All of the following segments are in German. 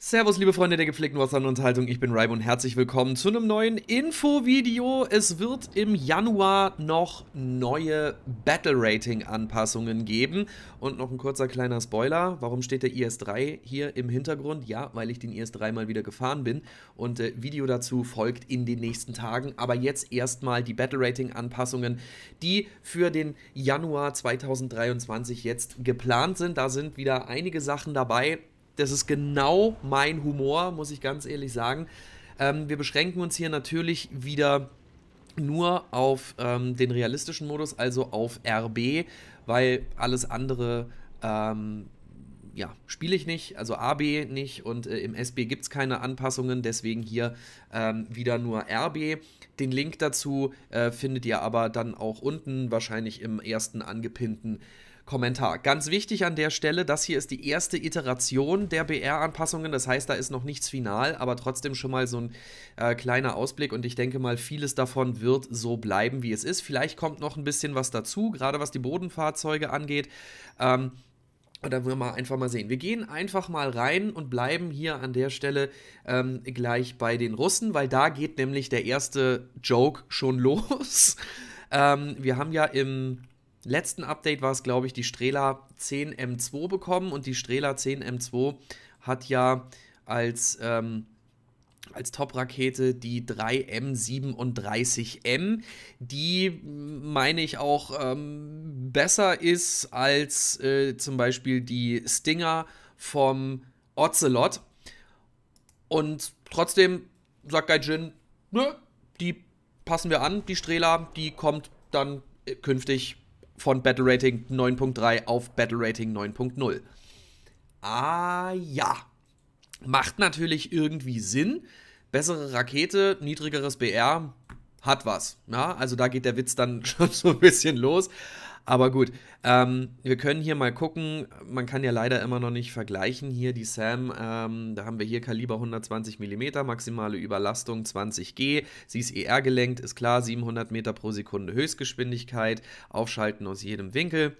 Servus, liebe Freunde der gepflegten Unterhaltung. ich bin Raib und herzlich willkommen zu einem neuen Infovideo. Es wird im Januar noch neue Battle Rating Anpassungen geben. Und noch ein kurzer kleiner Spoiler, warum steht der IS-3 hier im Hintergrund? Ja, weil ich den IS-3 mal wieder gefahren bin und äh, Video dazu folgt in den nächsten Tagen. Aber jetzt erstmal die Battle Rating Anpassungen, die für den Januar 2023 jetzt geplant sind. Da sind wieder einige Sachen dabei, das ist genau mein Humor, muss ich ganz ehrlich sagen. Ähm, wir beschränken uns hier natürlich wieder nur auf ähm, den realistischen Modus, also auf RB, weil alles andere ähm, ja, spiele ich nicht, also AB nicht und äh, im SB gibt es keine Anpassungen, deswegen hier ähm, wieder nur RB. Den Link dazu äh, findet ihr aber dann auch unten, wahrscheinlich im ersten angepinnten Kommentar. Ganz wichtig an der Stelle, das hier ist die erste Iteration der BR-Anpassungen. Das heißt, da ist noch nichts final, aber trotzdem schon mal so ein äh, kleiner Ausblick. Und ich denke mal, vieles davon wird so bleiben, wie es ist. Vielleicht kommt noch ein bisschen was dazu, gerade was die Bodenfahrzeuge angeht. Ähm, und dann wollen wir mal einfach mal sehen. Wir gehen einfach mal rein und bleiben hier an der Stelle ähm, gleich bei den Russen, weil da geht nämlich der erste Joke schon los. Ähm, wir haben ja im letzten Update war es, glaube ich, die Strela 10M2 bekommen und die Strela 10M2 hat ja als, ähm, als Top-Rakete die 3M37M, die, meine ich, auch ähm, besser ist als äh, zum Beispiel die Stinger vom Ocelot. Und trotzdem sagt Gaijin, ne, die passen wir an, die Strela, die kommt dann äh, künftig von Battle Rating 9.3 auf Battle Rating 9.0. Ah ja. Macht natürlich irgendwie Sinn. Bessere Rakete, niedrigeres BR, hat was. Ja, also da geht der Witz dann schon so ein bisschen los. Aber gut, ähm, wir können hier mal gucken. Man kann ja leider immer noch nicht vergleichen. Hier die Sam, ähm, da haben wir hier Kaliber 120 mm, maximale Überlastung 20 G. Sie ist ER gelenkt, ist klar, 700 Meter pro Sekunde Höchstgeschwindigkeit, aufschalten aus jedem Winkel.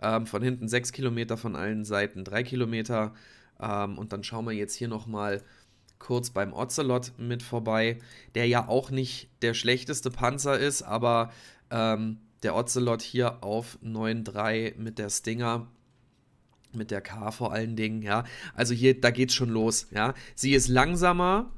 Ähm, von hinten 6 Kilometer, von allen Seiten 3 Kilometer. Ähm, und dann schauen wir jetzt hier nochmal kurz beim Ocelot mit vorbei, der ja auch nicht der schlechteste Panzer ist, aber ähm, der Ocelot hier auf 9,3 mit der Stinger mit der K vor allen Dingen, ja. Also hier, da geht's schon los, ja. Sie ist langsamer,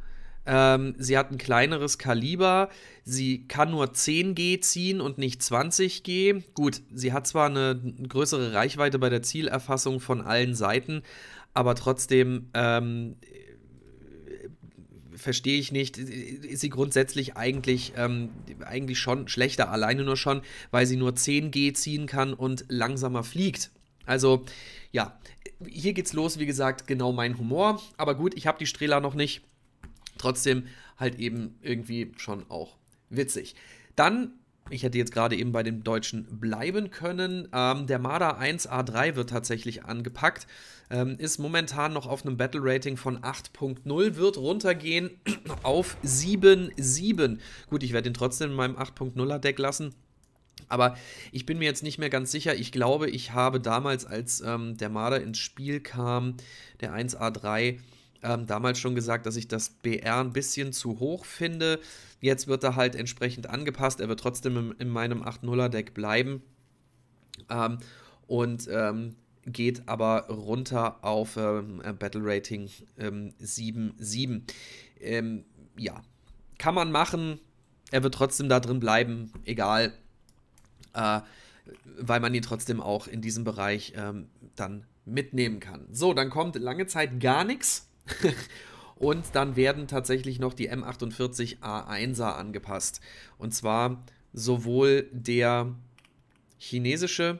ähm, sie hat ein kleineres Kaliber, sie kann nur 10G ziehen und nicht 20G. Gut, sie hat zwar eine größere Reichweite bei der Zielerfassung von allen Seiten, aber trotzdem ähm, verstehe ich nicht, ist sie grundsätzlich eigentlich, ähm, eigentlich schon schlechter, alleine nur schon, weil sie nur 10G ziehen kann und langsamer fliegt. Also ja, hier geht's los, wie gesagt, genau mein Humor. Aber gut, ich habe die Strela noch nicht. Trotzdem halt eben irgendwie schon auch witzig. Dann ich hätte jetzt gerade eben bei dem Deutschen bleiben können. Ähm, der Marder 1A3 wird tatsächlich angepackt. Ähm, ist momentan noch auf einem Battle Rating von 8.0, wird runtergehen auf 7.7. Gut, ich werde ihn trotzdem in meinem 8.0er Deck lassen. Aber ich bin mir jetzt nicht mehr ganz sicher. Ich glaube, ich habe damals, als ähm, der Marder ins Spiel kam, der 1A3, ähm, damals schon gesagt, dass ich das BR ein bisschen zu hoch finde. Jetzt wird er halt entsprechend angepasst. Er wird trotzdem im, in meinem 8-0er Deck bleiben. Ähm, und ähm, geht aber runter auf ähm, äh, Battle Rating 7-7. Ähm, ähm, ja, kann man machen. Er wird trotzdem da drin bleiben, egal. Äh, weil man ihn trotzdem auch in diesem Bereich dann mitnehmen kann. So, dann kommt lange Zeit gar nichts Und dann werden tatsächlich noch die M48A1er angepasst. Und zwar sowohl der chinesische,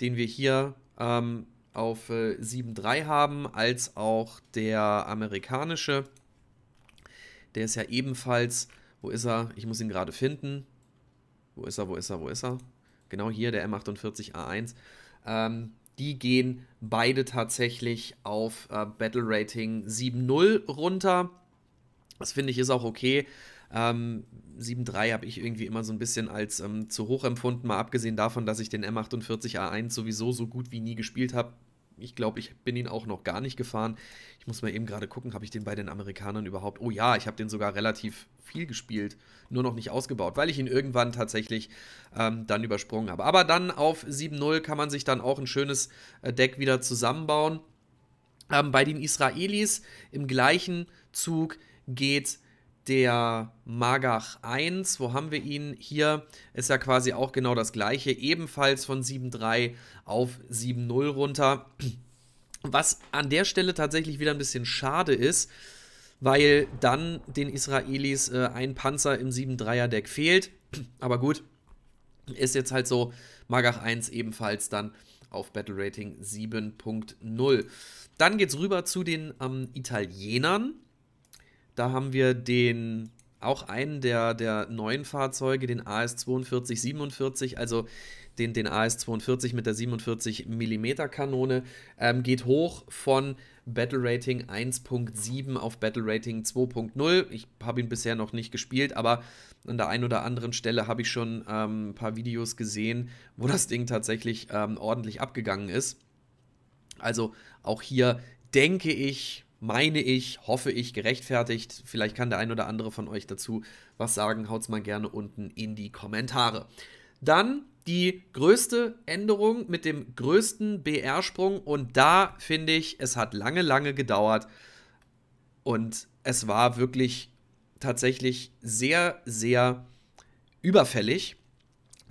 den wir hier ähm, auf äh, 7.3 haben, als auch der amerikanische. Der ist ja ebenfalls, wo ist er? Ich muss ihn gerade finden. Wo ist er, wo ist er, wo ist er? Genau hier, der M48A1. Ähm, die gehen beide tatsächlich auf äh, Battle Rating 7.0 runter. Das finde ich ist auch okay. Ähm, 7.3 habe ich irgendwie immer so ein bisschen als ähm, zu hoch empfunden, mal abgesehen davon, dass ich den M48A1 sowieso so gut wie nie gespielt habe ich glaube, ich bin ihn auch noch gar nicht gefahren. Ich muss mal eben gerade gucken, habe ich den bei den Amerikanern überhaupt? Oh ja, ich habe den sogar relativ viel gespielt, nur noch nicht ausgebaut, weil ich ihn irgendwann tatsächlich ähm, dann übersprungen habe. Aber dann auf 7-0 kann man sich dann auch ein schönes äh, Deck wieder zusammenbauen. Ähm, bei den Israelis im gleichen Zug geht es der Magach 1, wo haben wir ihn? Hier ist ja quasi auch genau das gleiche, ebenfalls von 7.3 auf 7.0 runter. Was an der Stelle tatsächlich wieder ein bisschen schade ist, weil dann den Israelis äh, ein Panzer im 7.3er Deck fehlt. Aber gut, ist jetzt halt so Magach 1 ebenfalls dann auf Battle Rating 7.0. Dann geht's rüber zu den ähm, Italienern. Da haben wir den auch einen der, der neuen Fahrzeuge, den AS 4247, also den, den AS 42 mit der 47 mm Kanone, ähm, geht hoch von Battle Rating 1.7 auf Battle Rating 2.0. Ich habe ihn bisher noch nicht gespielt, aber an der einen oder anderen Stelle habe ich schon ähm, ein paar Videos gesehen, wo das Ding tatsächlich ähm, ordentlich abgegangen ist. Also auch hier denke ich, meine ich, hoffe ich, gerechtfertigt. Vielleicht kann der ein oder andere von euch dazu was sagen. Haut's mal gerne unten in die Kommentare. Dann die größte Änderung mit dem größten BR-Sprung und da finde ich, es hat lange, lange gedauert und es war wirklich tatsächlich sehr, sehr überfällig.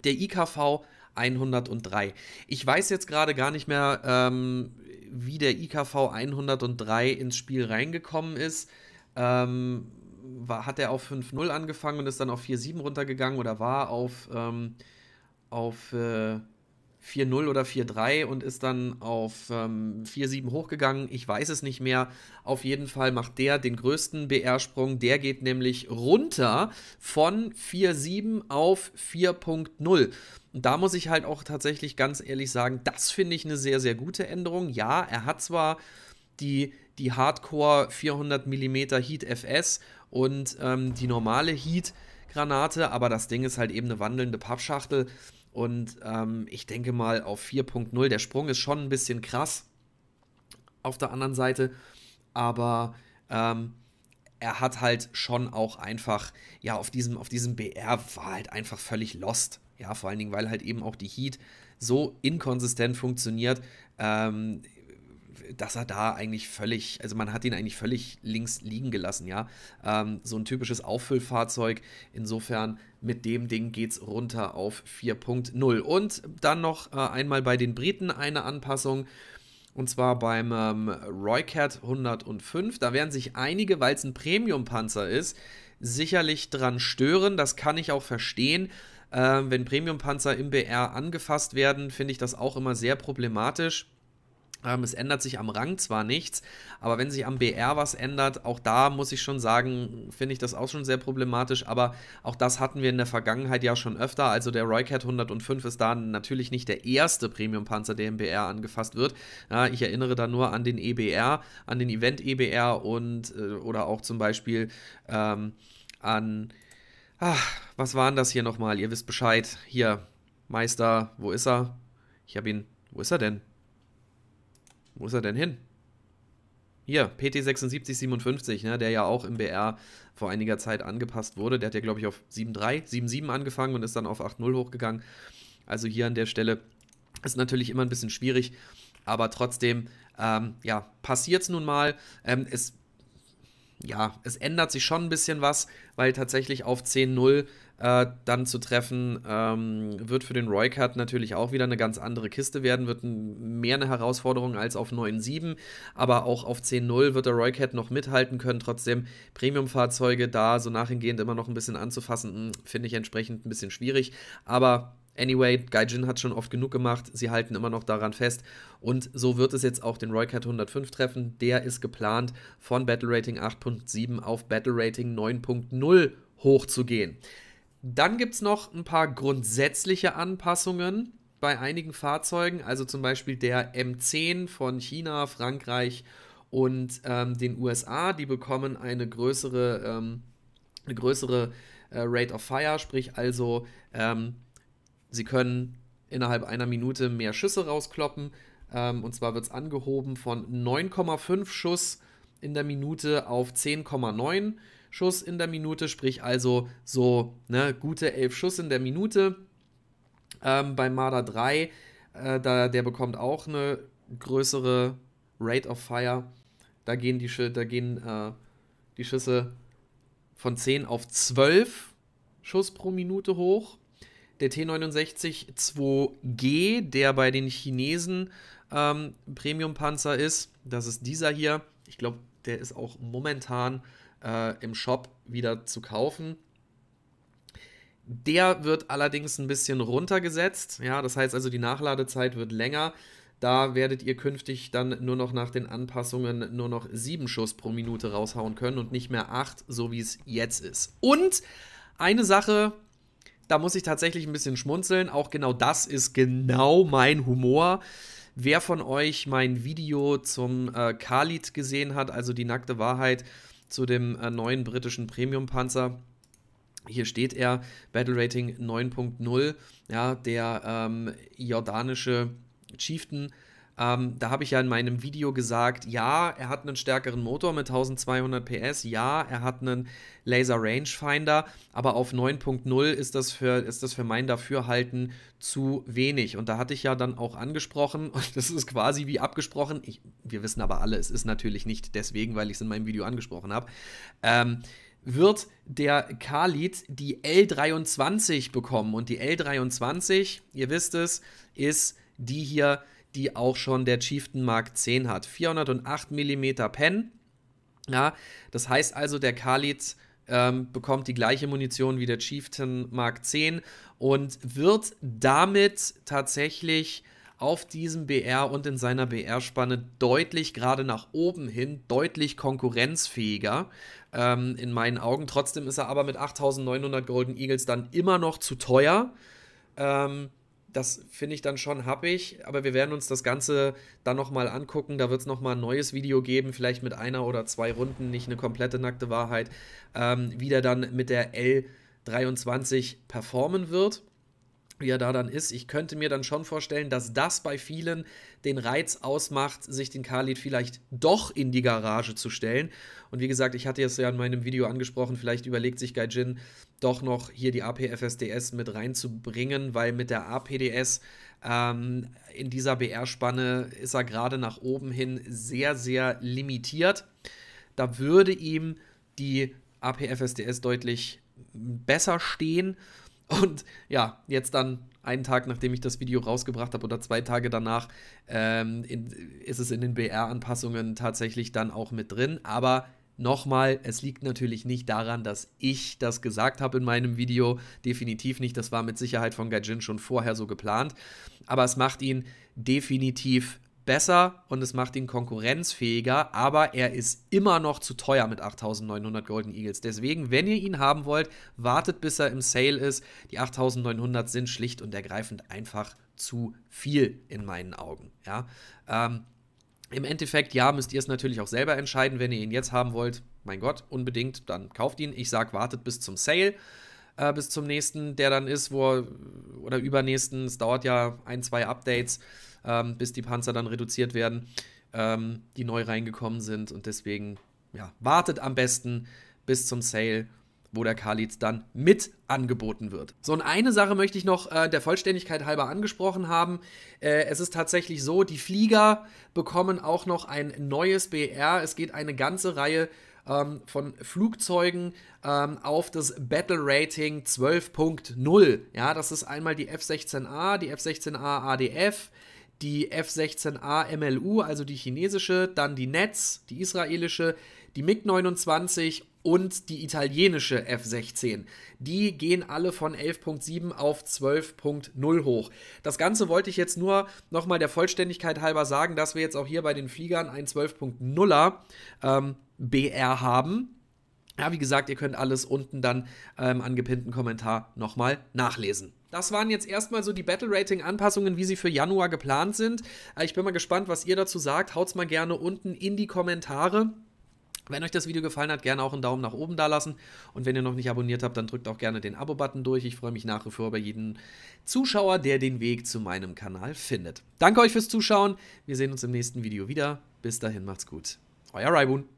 Der IKV 103. Ich weiß jetzt gerade gar nicht mehr, ähm, wie der IKV 103 ins Spiel reingekommen ist. Ähm, war, hat er auf 5-0 angefangen und ist dann auf 4-7 runtergegangen oder war auf, ähm, auf äh, 4-0 oder 4-3 und ist dann auf ähm, 4-7 hochgegangen. Ich weiß es nicht mehr. Auf jeden Fall macht der den größten BR-Sprung. Der geht nämlich runter von 4-7 auf 4.0. Und da muss ich halt auch tatsächlich ganz ehrlich sagen, das finde ich eine sehr, sehr gute Änderung. Ja, er hat zwar die, die Hardcore 400 mm Heat FS und ähm, die normale Heat Granate, aber das Ding ist halt eben eine wandelnde Pappschachtel. Und ähm, ich denke mal auf 4.0, der Sprung ist schon ein bisschen krass auf der anderen Seite, aber ähm, er hat halt schon auch einfach, ja, auf diesem, auf diesem BR war halt einfach völlig lost. Ja, vor allen Dingen, weil halt eben auch die Heat so inkonsistent funktioniert. Ähm, dass er da eigentlich völlig, also man hat ihn eigentlich völlig links liegen gelassen, ja. Ähm, so ein typisches Auffüllfahrzeug. Insofern mit dem Ding geht's runter auf 4.0. Und dann noch äh, einmal bei den Briten eine Anpassung. Und zwar beim ähm, Roycat 105. Da werden sich einige, weil es ein Premium-Panzer ist, sicherlich dran stören. Das kann ich auch verstehen. Ähm, wenn Premium-Panzer im BR angefasst werden, finde ich das auch immer sehr problematisch. Ähm, es ändert sich am Rang zwar nichts, aber wenn sich am BR was ändert, auch da muss ich schon sagen, finde ich das auch schon sehr problematisch. Aber auch das hatten wir in der Vergangenheit ja schon öfter. Also der Roycat 105 ist da natürlich nicht der erste Premium-Panzer, der im BR angefasst wird. Ja, ich erinnere da nur an den EBR, an den Event EBR und äh, oder auch zum Beispiel ähm, an. Ach, was waren das hier nochmal? Ihr wisst Bescheid. Hier, Meister, wo ist er? Ich habe ihn. Wo ist er denn? Wo ist er denn hin? Hier, PT7657, ne, der ja auch im BR vor einiger Zeit angepasst wurde. Der hat ja, glaube ich, auf 7.3, 7.7 angefangen und ist dann auf 8.0 hochgegangen. Also hier an der Stelle ist natürlich immer ein bisschen schwierig, aber trotzdem, ähm, ja, passiert es nun mal. Ähm, es, ja, es ändert sich schon ein bisschen was, weil tatsächlich auf 10.0 äh, dann zu treffen, ähm, wird für den Roycut natürlich auch wieder eine ganz andere Kiste werden, wird ein, mehr eine Herausforderung als auf 9.7, aber auch auf 10.0 wird der Roycat noch mithalten können, trotzdem Premium-Fahrzeuge da so nachhingehend immer noch ein bisschen anzufassen, hm, finde ich entsprechend ein bisschen schwierig, aber Anyway, Gaijin hat schon oft genug gemacht, sie halten immer noch daran fest und so wird es jetzt auch den Roycat 105 treffen. Der ist geplant von Battle Rating 8.7 auf Battle Rating 9.0 hochzugehen. Dann gibt es noch ein paar grundsätzliche Anpassungen bei einigen Fahrzeugen, also zum Beispiel der M10 von China, Frankreich und ähm, den USA. Die bekommen eine größere, ähm, eine größere äh, Rate of Fire, sprich also ähm, sie können innerhalb einer Minute mehr Schüsse rauskloppen. Ähm, und zwar wird es angehoben von 9,5 Schuss in der Minute auf 10,9. Schuss in der Minute, sprich also so ne, gute 11 Schuss in der Minute. Ähm, bei Marder 3, äh, da, der bekommt auch eine größere Rate of Fire. Da gehen die, da gehen, äh, die Schüsse von 10 auf 12 Schuss pro Minute hoch. Der T69 2G, der bei den Chinesen ähm, Premium-Panzer ist, das ist dieser hier. Ich glaube, der ist auch momentan äh, im Shop wieder zu kaufen. Der wird allerdings ein bisschen runtergesetzt. Ja, das heißt also, die Nachladezeit wird länger. Da werdet ihr künftig dann nur noch nach den Anpassungen nur noch sieben Schuss pro Minute raushauen können und nicht mehr acht, so wie es jetzt ist. Und eine Sache, da muss ich tatsächlich ein bisschen schmunzeln. Auch genau das ist genau mein Humor. Wer von euch mein Video zum äh, Khalid gesehen hat, also die nackte Wahrheit, zu dem äh, neuen britischen Premium-Panzer. Hier steht er, Battle Rating 9.0, ja, der ähm, jordanische Chieftain ähm, da habe ich ja in meinem Video gesagt, ja, er hat einen stärkeren Motor mit 1200 PS, ja, er hat einen Laser Rangefinder, aber auf 9.0 ist, das für, ist das für mein Dafürhalten zu wenig. Und da hatte ich ja dann auch angesprochen, und das ist quasi wie abgesprochen, ich, wir wissen aber alle, es ist natürlich nicht deswegen, weil ich es in meinem Video angesprochen habe, ähm, wird der Khalid die L23 bekommen. Und die L23, ihr wisst es, ist die hier die auch schon der Chieftain Mark 10 hat. 408 mm Pen. Ja, das heißt also, der Khalid ähm, bekommt die gleiche Munition wie der Chieftain Mark 10 und wird damit tatsächlich auf diesem BR und in seiner BR-Spanne deutlich gerade nach oben hin, deutlich konkurrenzfähiger ähm, in meinen Augen. Trotzdem ist er aber mit 8900 Golden Eagles dann immer noch zu teuer. Ähm, das finde ich dann schon happig, aber wir werden uns das Ganze dann nochmal angucken. Da wird es nochmal ein neues Video geben, vielleicht mit einer oder zwei Runden, nicht eine komplette nackte Wahrheit, ähm, der dann mit der L23 performen wird wie er da dann ist. Ich könnte mir dann schon vorstellen, dass das bei vielen den Reiz ausmacht, sich den Khalid vielleicht doch in die Garage zu stellen. Und wie gesagt, ich hatte es ja in meinem Video angesprochen, vielleicht überlegt sich Gaijin doch noch hier die APFSDS mit reinzubringen, weil mit der APDS ähm, in dieser BR-Spanne ist er gerade nach oben hin sehr, sehr limitiert. Da würde ihm die APFSDS deutlich besser stehen. Und ja, jetzt dann einen Tag, nachdem ich das Video rausgebracht habe oder zwei Tage danach, ähm, in, ist es in den BR-Anpassungen tatsächlich dann auch mit drin. Aber Nochmal, es liegt natürlich nicht daran, dass ich das gesagt habe in meinem Video. Definitiv nicht. Das war mit Sicherheit von Gaijin schon vorher so geplant. Aber es macht ihn definitiv besser und es macht ihn konkurrenzfähiger, aber er ist immer noch zu teuer mit 8900 Golden Eagles. Deswegen, wenn ihr ihn haben wollt, wartet bis er im Sale ist. Die 8900 sind schlicht und ergreifend einfach zu viel in meinen Augen. Ja? Ähm, Im Endeffekt, ja, müsst ihr es natürlich auch selber entscheiden, wenn ihr ihn jetzt haben wollt. Mein Gott, unbedingt, dann kauft ihn. Ich sage, wartet bis zum Sale äh, bis zum nächsten, der dann ist, wo oder übernächsten. Es dauert ja ein, zwei Updates ähm, bis die Panzer dann reduziert werden, ähm, die neu reingekommen sind. Und deswegen, ja, wartet am besten bis zum Sale wo der Kalitz dann mit angeboten wird. So, und eine Sache möchte ich noch äh, der Vollständigkeit halber angesprochen haben. Äh, es ist tatsächlich so, die Flieger bekommen auch noch ein neues BR. Es geht eine ganze Reihe ähm, von Flugzeugen ähm, auf das Battle Rating 12.0. Ja, das ist einmal die F-16A, die F-16A ADF, die F-16A MLU, also die chinesische, dann die Netz, die israelische, die MiG-29 und die italienische F-16. Die gehen alle von 11.7 auf 12.0 hoch. Das Ganze wollte ich jetzt nur nochmal der Vollständigkeit halber sagen, dass wir jetzt auch hier bei den Fliegern ein 12.0er ähm, BR haben. Ja, wie gesagt, ihr könnt alles unten dann ähm, angepinnten Kommentar nochmal nachlesen. Das waren jetzt erstmal so die Battle Rating Anpassungen, wie sie für Januar geplant sind. Äh, ich bin mal gespannt, was ihr dazu sagt. Haut's mal gerne unten in die Kommentare. Wenn euch das Video gefallen hat, gerne auch einen Daumen nach oben da lassen. Und wenn ihr noch nicht abonniert habt, dann drückt auch gerne den Abo-Button durch. Ich freue mich nach wie vor über jeden Zuschauer, der den Weg zu meinem Kanal findet. Danke euch fürs Zuschauen. Wir sehen uns im nächsten Video wieder. Bis dahin, macht's gut. Euer Raibun.